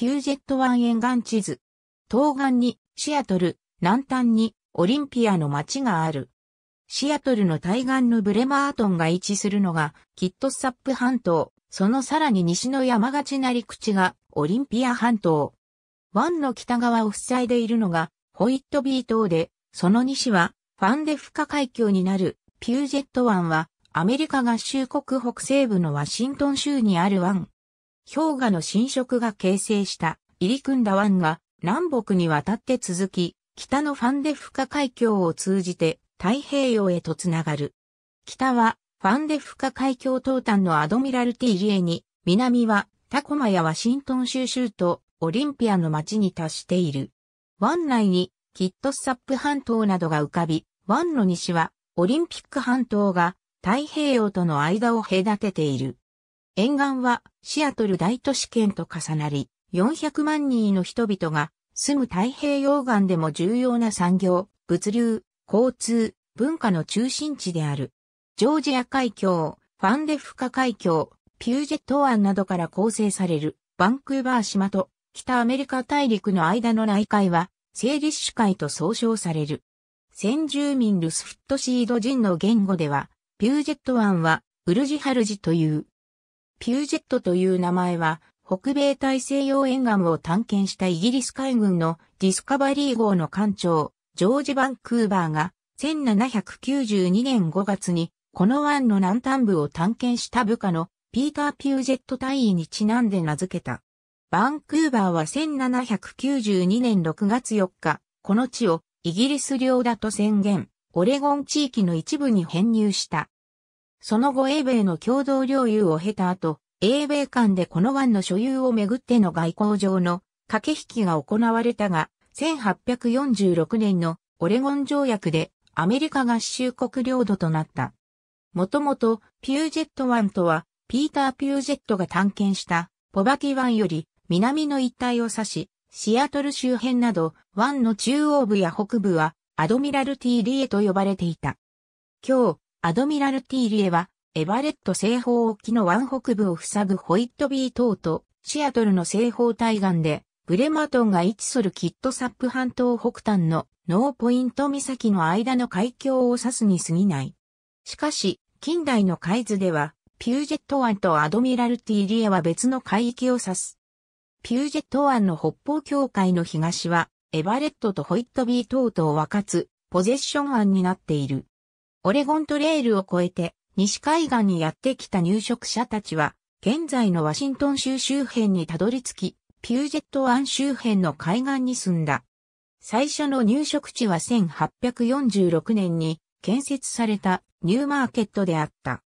ピュージェット湾沿岸地図。東岸にシアトル、南端にオリンピアの街がある。シアトルの対岸のブレマートンが位置するのがキットサップ半島、そのさらに西の山がちな陸地がオリンピア半島。湾の北側を塞いでいるのがホイットビー島で、その西はファンデフカ海峡になるピュージェット湾はアメリカ合衆国北西部のワシントン州にある湾氷河の侵食が形成した入り組んだ湾が南北にわたって続き、北のファンデフカ海峡を通じて太平洋へとつながる。北はファンデフカ海峡東端のアドミラルティリエに、南はタコマやワシントン州州とオリンピアの町に達している。湾内にキットスサップ半島などが浮かび、湾の西はオリンピック半島が太平洋との間を隔てている。沿岸はシアトル大都市圏と重なり、400万人の人々が住む太平洋岸でも重要な産業、物流、交通、文化の中心地である。ジョージア海峡、ファンデフカ海峡、ピュージェット湾などから構成されるバンクーバー島と北アメリカ大陸の間の内海はセーリッシュ海と総称される。先住民ルスフットシード人の言語では、ピュージェット湾はウルジハルジというピュージェットという名前は、北米大西洋沿岸を探検したイギリス海軍のディスカバリー号の艦長、ジョージ・バンクーバーが、1792年5月に、この湾の南端部を探検した部下のピーター・ピュージェット隊員にちなんで名付けた。バンクーバーは1792年6月4日、この地をイギリス領だと宣言、オレゴン地域の一部に編入した。その後英米の共同領有を経た後、英米間でこの湾の所有をめぐっての外交上の駆け引きが行われたが、1846年のオレゴン条約でアメリカ合衆国領土となった。もともとピュージェット湾とは、ピーター・ピュージェットが探検したポバキ湾より南の一帯を指し、シアトル周辺など湾の中央部や北部はアドミラルティー・リエと呼ばれていた。今日、アドミラルティーリエは、エバレット西方沖の湾北部を塞ぐホイットビー島と、シアトルの西方対岸で、ブレマトンが位置するキットサップ半島北端のノーポイント岬の間の海峡を指すに過ぎない。しかし、近代の海図では、ピュージェット湾とアドミラルティーリエは別の海域を指す。ピュージェット湾の北方境界の東は、エバレットとホイットビー島とを分かつ、ポゼッション湾になっている。オレゴントレールを越えて西海岸にやってきた入植者たちは、現在のワシントン州周辺にたどり着き、ピュージェット湾周辺の海岸に住んだ。最初の入植地は1846年に建設されたニューマーケットであった。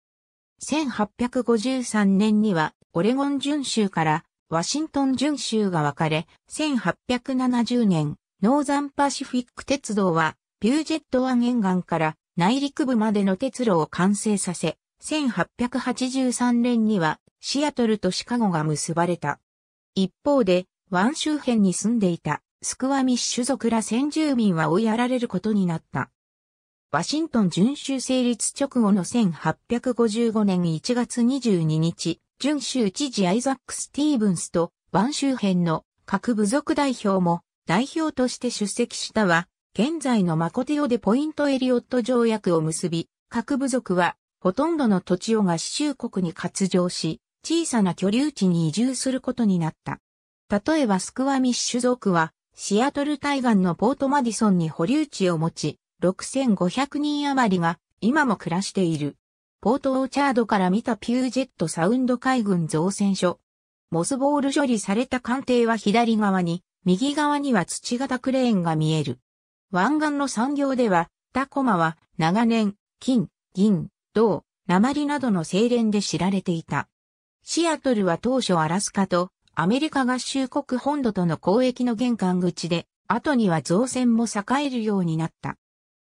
1853年にはオレゴン準州からワシントン準州が分かれ、1870年ノーザンパシフィック鉄道はピュージェット湾沿岸から内陸部までの鉄路を完成させ、1883年にはシアトルとシカゴが結ばれた。一方で、湾周辺に住んでいたスクワミッシュ族ら先住民は追いやられることになった。ワシントン準州成立直後の1855年1月22日、準州知事アイザック・スティーブンスと湾周辺の各部族代表も代表として出席したわ。現在のマコテオでポイントエリオット条約を結び、各部族はほとんどの土地を合衆国に割譲し、小さな居留地に移住することになった。例えばスクワミッシュ族は、シアトル対岸のポートマディソンに保留地を持ち、6500人余りが今も暮らしている。ポートオーチャードから見たピュージェットサウンド海軍造船所。モスボール処理された艦艇は左側に、右側には土型クレーンが見える。湾岸の産業では、タコマは長年、金、銀、銅、鉛などの精錬で知られていた。シアトルは当初アラスカとアメリカ合衆国本土との交易の玄関口で、後には造船も栄えるようになった。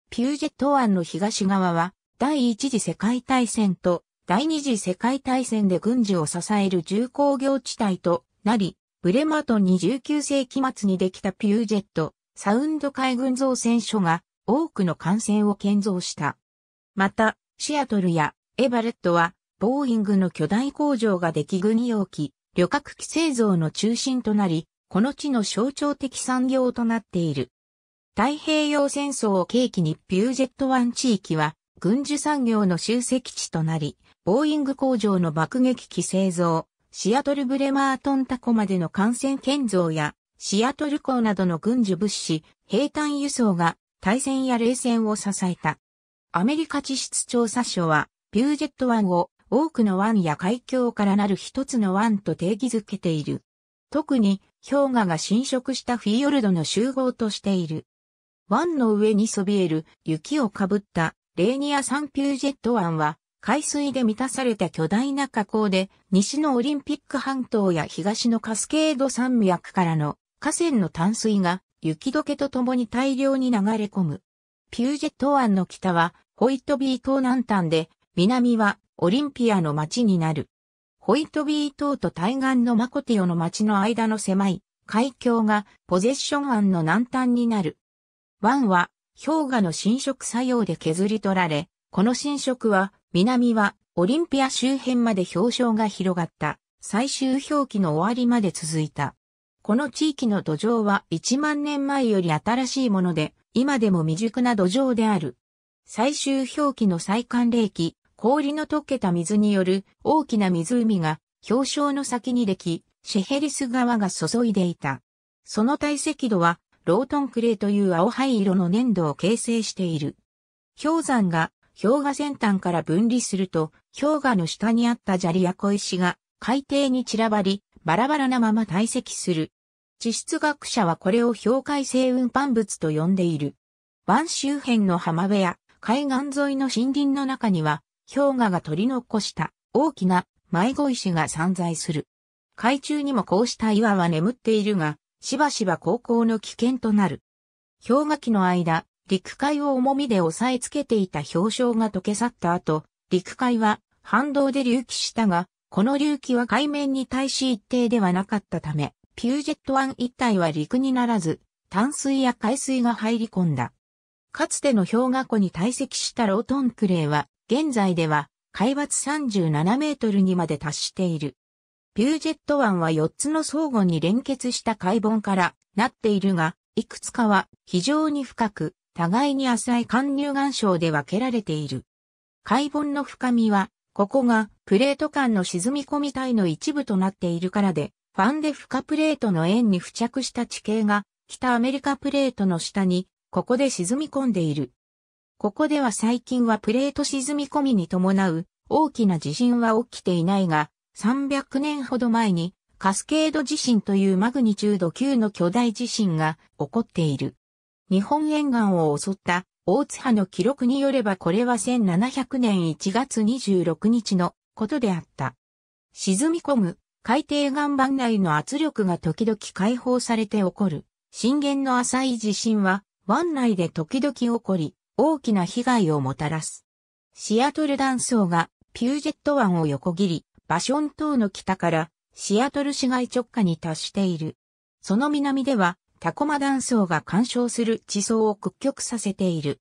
ピュージェット湾の東側は、第一次世界大戦と第二次世界大戦で軍事を支える重工業地帯となり、ブレマートンに19世紀末にできたピュージェット、サウンド海軍造船所が多くの艦船を建造した。また、シアトルやエバレットは、ボーイングの巨大工場が出来国用機、旅客機製造の中心となり、この地の象徴的産業となっている。太平洋戦争を契機にビュージェット湾地域は、軍需産業の集積地となり、ボーイング工場の爆撃機製造、シアトルブレマートンタコまでの艦船建造や、シアトル港などの軍需物資、兵隊輸送が対戦や冷戦を支えた。アメリカ地質調査所は、ピュージェット湾を多くの湾や海峡からなる一つの湾と定義づけている。特に氷河が浸食したフィヨルドの集合としている。湾の上にそびえる雪をかぶったレーニアサンピュージェット湾は海水で満たされた巨大な河口で西のオリンピック半島や東のカスケード山脈からの河川の淡水が雪解けとともに大量に流れ込む。ピュージェット湾の北はホイットビー島南端で、南はオリンピアの町になる。ホイットビー島と対岸のマコティオの町の間の狭い海峡がポゼッション湾の南端になる。湾は氷河の侵食作用で削り取られ、この侵食は南はオリンピア周辺まで氷床が広がった最終表記の終わりまで続いた。この地域の土壌は1万年前より新しいもので、今でも未熟な土壌である。最終表記の最寒冷期、氷の溶けた水による大きな湖が氷床の先にでき、シェヘリス川が注いでいた。その堆積度は、ロートンクレーという青灰色の粘土を形成している。氷山が氷河先端から分離すると、氷河の下にあった砂利や小石が海底に散らばり、バラバラなまま堆積する。地質学者はこれを氷海性運搬物と呼んでいる。湾周辺の浜辺や海岸沿いの森林の中には氷河が取り残した大きな迷子石が散在する。海中にもこうした岩は眠っているが、しばしば航行の危険となる。氷河期の間、陸海を重みで押さえつけていた氷床が溶け去った後、陸海は反動で隆起したが、この隆起は海面に対し一定ではなかったため、ピュージェット湾一帯は陸にならず、淡水や海水が入り込んだ。かつての氷河湖に堆積したロートンクレーは、現在では海抜37メートルにまで達している。ピュージェット湾は4つの相互に連結した海盆からなっているが、いくつかは非常に深く、互いに浅い貫入岩礁で分けられている。海盆の深みは、ここがプレート間の沈み込み帯の一部となっているからで、ファンデフカプレートの円に付着した地形が北アメリカプレートの下にここで沈み込んでいる。ここでは最近はプレート沈み込みに伴う大きな地震は起きていないが300年ほど前にカスケード地震というマグニチュード9の巨大地震が起こっている。日本沿岸を襲った大津波の記録によればこれは1700年1月26日のことであった。沈み込む海底岩盤内の圧力が時々解放されて起こる。震源の浅い地震は湾内で時々起こり、大きな被害をもたらす。シアトル断層がピュージェット湾を横切り、バション島の北からシアトル市街直下に達している。その南ではタコマ断層が干渉する地層を屈曲させている。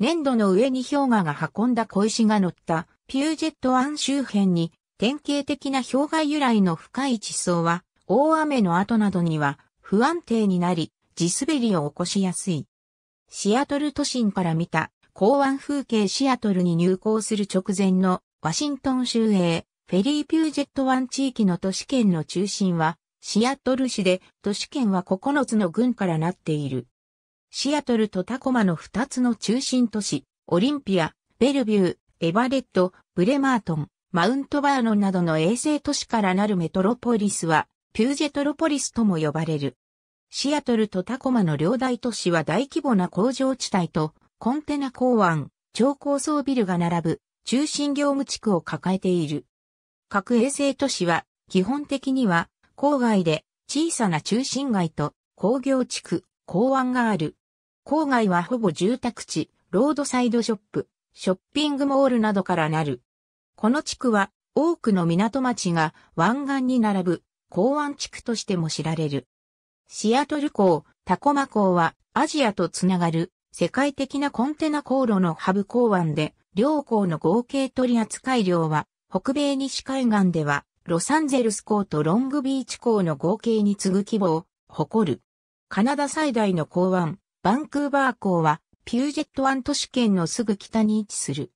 粘土の上に氷河が運んだ小石が乗ったピュージェット湾周辺に典型的な氷河由来の深い地層は、大雨の後などには不安定になり、地滑りを起こしやすい。シアトル都心から見た、港湾風景シアトルに入港する直前のワシントン州営フェリーピュージェット湾地域の都市圏の中心はシアトル市で都市圏は9つの郡からなっている。シアトルとタコマの2つの中心都市、オリンピア、ベルビュー、エバレット、ブレマートン、マウントバーノンなどの衛星都市からなるメトロポリスは、ピュージェトロポリスとも呼ばれる。シアトルとタコマの両大都市は大規模な工場地帯と、コンテナ港湾、超高層ビルが並ぶ、中心業務地区を抱えている。各衛星都市は、基本的には、郊外で、小さな中心街と、工業地区、港湾がある。郊外はほぼ住宅地、ロードサイドショップ、ショッピングモールなどからなる。この地区は多くの港町が湾岸に並ぶ港湾地区としても知られる。シアトル港、タコマ港はアジアとつながる世界的なコンテナ航路のハブ港湾で、両港の合計取扱量は北米西海岸ではロサンゼルス港とロングビーチ港の合計に次ぐ規模を誇る。カナダ最大の港湾、バンクーバー港はピュージェット湾都市圏のすぐ北に位置する。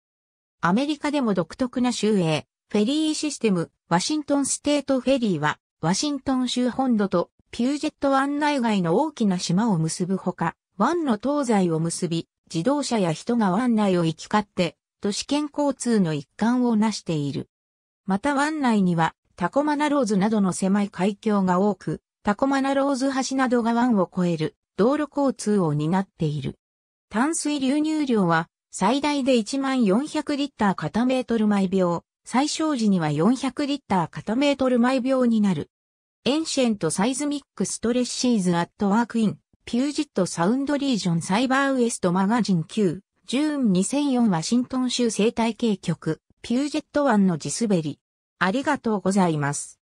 アメリカでも独特な州営、フェリーシステム、ワシントンステートフェリーは、ワシントン州本土とピュージェット湾内外の大きな島を結ぶほか、湾の東西を結び、自動車や人が湾内を行き交って、都市圏交通の一環を成している。また湾内には、タコマナローズなどの狭い海峡が多く、タコマナローズ橋などが湾を越える道路交通を担っている。淡水流入量は最大で1400リッター片メートル毎秒、最小時には400リッター片メートル毎秒になる。エンシェントサイズミックストレッシーズアットワークイン、ピュージットサウンドリージョンサイバーウエストマガジン9、ジューン2004ワシントン州生態系局、ピュージェット湾の地滑り。ありがとうございます。